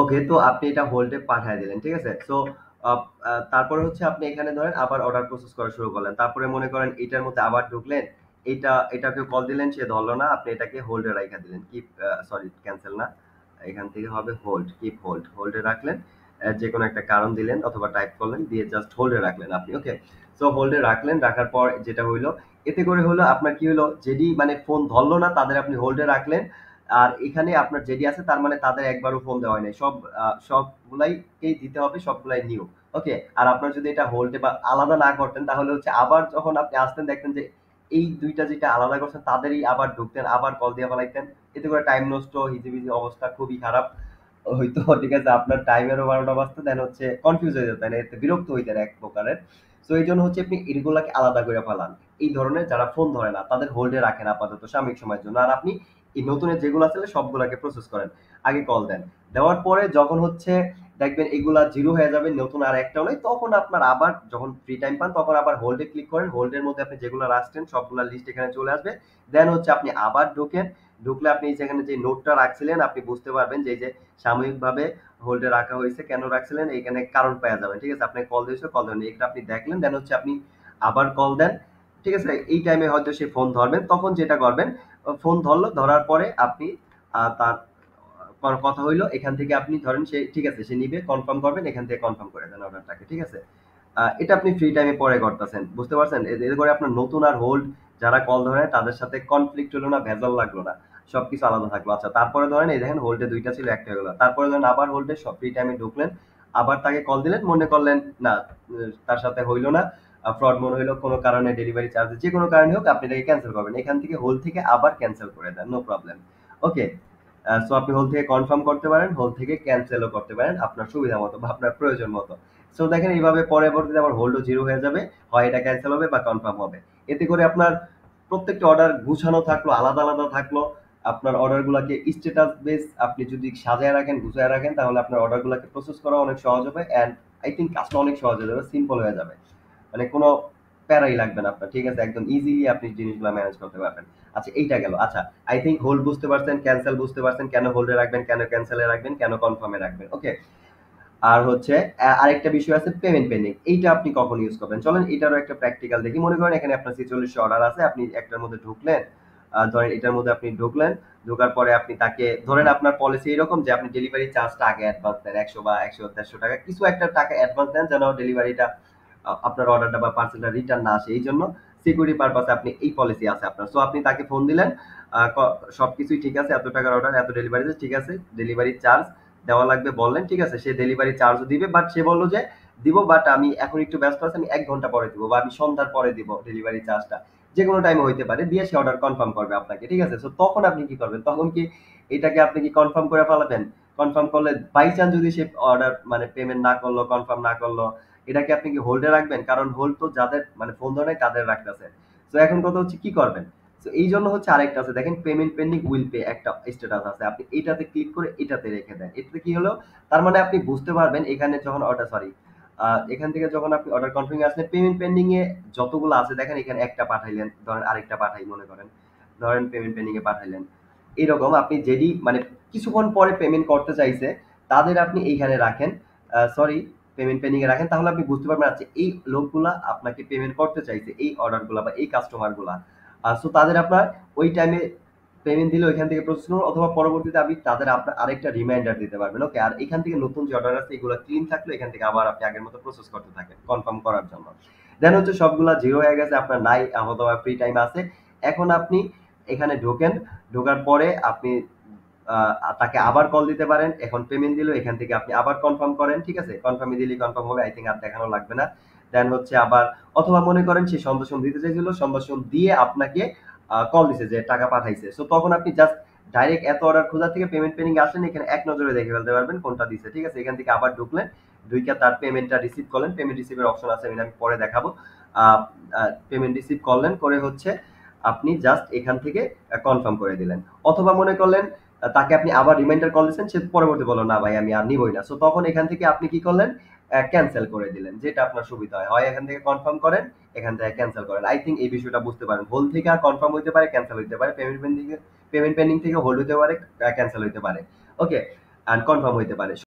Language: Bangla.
ওকে তো আপনি এটা হোল্ডে পাঠিয়ে দিলেন ঠিক আছে সো তারপরে হচ্ছে আপনি এখানে ধরেন আবার অর্ডার প্রসেস করা শুরু করলেন তারপরে মনে করেন এটার মধ্যে আবার ঢুকলেন এটা এটাকে কল দিলেন সে ধরলো না আপনি এটাকে হোল্ডে রেখে দিলেন কিপ সরি ক্যান্সেল না এখান থেকে হবে হোল্ড কিপ হোল্ড হোল্ডে রাখলেন যে কোনো একটা কারণ দিলেন অথবা টাইপ করলেন দিয়ে জাস্ট হোল্ডে রাখলেন আপনি ওকে সো হোল্ডে রাখলেন রাখার পর যেটা হইলো এতে করে হলো আপনার কি হলো যেদি মানে ফোন ধরলো না তাদের আপনি হোল্ডে রাখলেন আর এখানে আপনার যেটি আছে তার মানে তাদের একবারও ফোন দেওয়া হয়নি সব সবগুলাইকেই দিতে হবে সবগুলাই নিউ ওকে আর আপনার যদি এটা হোল্ডে বা আলাদা না করতেন তাহলে হচ্ছে আবার যখন আপনি আসতেন দেখতেন যে এই দুইটা যেটা আলাদা করছেন তাদেরই আবার ঢুকতেন আবার কল দিয়ে পালাইতেন এতে করে টাইম নষ্ট হিজিবিজি অবস্থা খুবই খারাপ হয়তো ঠিক আছে আপনার টাইমেরও বারোটা বাজতে দেন হচ্ছে কনফিউজ হয়ে যেতেন এতে বিরক্ত হইতেন এক প্রকারের তো এই জন্য হচ্ছে আপনি এগুলাকে আলাদা করে পালান এই ধরনের যারা ফোন ধরে না তাদের হোল্ডে রাখেন আপাতত সাময়িক সময়ের জন্য আর আপনি এই নতুন যেগুলো আছে সবগুলাকে প্রসেস করেন আগে কল দেন দেওয়ার পরে যখন হচ্ছে দেখবেন এগুলা জিরো হয়ে যাবে নতুন আর একটা হলে তখন আপনার আবার যখন ফ্রি টাইম পান তখন আবার হোল্ডে ক্লিক করেন হোল্ডের মধ্যে আপনি যেগুলো রাখছেন সবগুলো লিস্ট এখানে চলে আসবে দেন হচ্ছে আপনি আবার ঢোকেন ঢুকলে আপনি যেখানে যে নোটটা রাখছিলেন আপনি বুঝতে পারবেন যে যে সাময়িকভাবে হোল্ডে রাখা হয়েছে কেন রাখছিলেন এখানে কারণ পাওয়া যাবে ঠিক আছে আপনি কল দিয়েছে কল দেন এটা আপনি দেখলেন দেন হচ্ছে আপনি আবার কল দেন ঠিক আছে এই টাইমে হয়তো সে ফোন ধরবেন তখন যেটা করবেন ফোন ধরলো ধরার পরে আপনি তার কথা হইলো এখান থেকে আপনি ধরেন সে ঠিক আছে সে নিবে কনফার্ম করবেন এখান থেকে কনফার্ম করে দেন অর্ডারটাকে ঠিক আছে এটা আপনি ফ্রি টাইমে পরে করতেছেন বুঝতে পারছেন এর করে আপনার নতুন আর হোল্ড যারা কল ধরে তাদের সাথে কনফ্লিক্ট হলো না ভেজাল লাগলো না সবকিছু আলাদা থাকলো আচ্ছা তারপরে ধরেন এই দেখেন হোল্ডে দুইটা ছিল একটা হয়ে গেলো তারপরে ধরেন আবার হোল্ডে সব ফ্রি টাইমে ঢুকলেন আবার তাকে কল দিলেন মনে করলেন না তার সাথে হইলো না ফ্রড মনে হলো কোনো কারণে ডেলিভারি চার্জ যে কোনো কারণে হোক আপনি এটাকে ক্যান্সেল করবেন এখান থেকে হোল থেকে আবার ক্যান্সেল করে দেন নো প্রবলেম ওকে সো আপনি হোল থেকে কনফার্ম করতে পারেন হোল থেকে ক্যান্সেলও করতে পারেন আপনার সুবিধা মতো বা আপনার প্রয়োজন মতো সো দেখেন এইভাবে পরবর্তীতে আবার হোল্ডও জিরো হয়ে যাবে হয় এটা ক্যান্সেল হবে বা কনফার্ম হবে এতে করে আপনার প্রত্যেকটা অর্ডার গুছানো থাকলো আলাদা আলাদা থাকলো আপনার অর্ডারগুলোকে স্ট্যাটাস বেস আপনি যদি সাজায় রাখেন গুছায় রাখেন তাহলে আপনার অর্ডারগুলোকে প্রসেস করা অনেক সহজ হবে অ্যান্ড আই থিঙ্ক কাজটা অনেক সহজ হয়ে যাবে সিম্পল হয়ে যাবে মানে কোনো প্যারাই লাগবে না আপনার ঠিক আছে একদম ইজিলি আপনি জিনিসগুলো ম্যানেজ করতে পারবেন আচ্ছা এইটা গেল আচ্ছা আই থিঙ্ক হোল্ড বুঝতে পারছেন ক্যান্সেল বুঝতে পারছেন কেন হোল্ডে রাখবেন কেন ক্যান্সেলে রাখবেন কেন কনফার্মে রাখবেন ওকে আর হচ্ছে আরেকটা বিষয় আছে পেমেন্ট পেন্ডিং এইটা আপনি কখন ইউজ করবেন চলেন এটারও একটা প্র্যাকটিক্যাল দেখি মনে করেন এখানে আপনার ছেচল্লিশশো অর্ডার আছে আপনি একটার মধ্যে ঢুকলেন ধরেন এটার মধ্যে আপনি ঢুকলেন ঢোকার পরে আপনি তাকে ধরেন আপনার পলিসি এরকম যে আপনি ডেলিভারি চার্জটা আগে অ্যাডভান্স দেন একশো বা একশো দেড়শো টাকা কিছু একটা টাকা অ্যাডভান্স দেন যেন ডেলিভারিটা আপনার অর্ডারটা বা পার্সেলটা রিটার্ন না আসে এই জন্য সিকিউরিটি পারপাসে আপনি এই পলিসি আছে আপনার সো আপনি তাকে ফোন দিলেন সব কিছুই ঠিক আছে এত টাকার অর্ডার এত ডেলিভারি ঠিক আছে ডেলিভারি চার্জ দেওয়া লাগবে বললেন ঠিক আছে সে ডেলিভারি চার্জও দিবে বাট সে বললো যে দিব বাট আমি এখন একটু ব্যস্ত আছি আমি এক ঘন্টা পরে দিব বা আমি সন্ধ্যার পরে দিব ডেলিভারি চার্জটা যে কোনো টাইমে হইতে পারে দিয়ে সে অর্ডার কনফার্ম করবে আপনাকে ঠিক আছে সো তখন আপনি কি করবেন তখন কি এটাকে আপনি কি কনফার্ম করে ফেলাবেন কনফার্ম করলে বাই চান্স যদি সে অর্ডার মানে পেমেন্ট না করলো কনফার্ম না করলো এটাকে আপনি কি হোল্ডে রাখবেন কারণ হোল্ড তো যাদের মানে ফোন ধরে তাদের রাখতেছে তো এখন কথা হচ্ছে কি করবেন তো এই জন্য হচ্ছে আরেকটা আছে দেখেন পেমেন্ট পেন্ডিং উইল পে একটা স্ট্যাটাস আছে আপনি এটাতে ক্লিক করে এটাতে রেখে দেন এতে কি হলো তার মানে আপনি বুঝতে পারবেন এখানে যখন অর্ডার সরি এখান থেকে যখন আপনি অর্ডার কনফার্মিং আসলে পেমেন্ট পেন্ডিং এ যতগুলো আছে দেখেন এখানে একটা পাঠাইলেন ধরেন আরেকটা পাঠাই মনে করেন ধরেন পেমেন্ট পেন্ডিং এ পাঠাইলেন এরকম আপনি যেটি মানে কিছুক্ষণ পরে পেমেন্ট করতে চাইছে তাদের আপনি এইখানে রাখেন সরি পেমেন্ট পেন্ডিং এ রাখেন তাহলে আপনি বুঝতে পারবেন আচ্ছা এই লোকগুলা আপনাকে পেমেন্ট করতে চাইছে এই অর্ডারগুলা বা এই কাস্টমারগুলা সো তাদের আপনার ওই টাইমে পেমেন্ট দিলে ওইখান থেকে প্রসেস করুন অথবা পরবর্তীতে আপনি তাদের আপনার আরেকটা রিমাইন্ডার দিতে পারবেন ওকে আর এখান থেকে নতুন যে অর্ডার আছে এগুলো ক্লিন থাকলে এখান থেকে আবার আপনি আগের মতো প্রসেস করতে থাকেন কনফার্ম করার জন্য দেন হচ্ছে সবগুলা জিরো হয়ে গেছে আপনার নাই অথবা ফ্রি টাইম আছে এখন আপনি এখানে ঢোকেন ঢোকার পরে আপনি তাকে আবার কল দিতে পারেন এখন পেমেন্ট দিল এখান থেকে আপনি আবার কনফার্ম করেন ঠিক আছে কনফার্মে দিলে কনফার্ম হবে আই থিঙ্ক আর দেখানো লাগবে না দেন হচ্ছে আবার অথবা মনে করেন সে সম্ভাষণ দিতে চাইছিল সম্ভাষণ দিয়ে আপনাকে কল দিছে যে টাকা পাঠাইছে সো তখন আপনি জাস্ট ডাইরেক্ট এত অর্ডার খোঁজার থেকে পেমেন্ট পেনিং আসেন এখানে এক নজরে দেখে ফেলতে পারবেন কোনটা দিছে ঠিক আছে এখান থেকে আবার ঢুকলেন দুইটা তার পেমেন্টটা রিসিভ করলেন পেমেন্ট রিসিভের অপশন আছে আমি পরে দেখাবো পেমেন্ট রিসিভ করলেন করে হচ্ছে আপনি জাস্ট এখান থেকে কনফার্ম করে দিলেন অথবা মনে করলেন তাকে আপনি আবার রিমাইন্ডার কল দিচ্ছেন সে পরবর্তী বলো না ভাই আমি আর নিবই না সো তখন এখান থেকে আপনি কি করলেন ক্যান্সেল করে দিলেন যেটা আপনার সুবিধা হয় হয় এখান থেকে কনফার্ম করেন এখান থেকে ক্যান্সেল করেন আই থিঙ্ক এই বিষয়টা বুঝতে পারেন হোল থেকে আর কনফার্ম হইতে পারে ক্যান্সেল হইতে পারে পেমেন্ট পেন্ডিং পেমেন্ট পেন্ডিং থেকে হোল্ড হতে পারে ক্যান্সেল হইতে পারে ওকে আর কনফার্ম হইতে পারে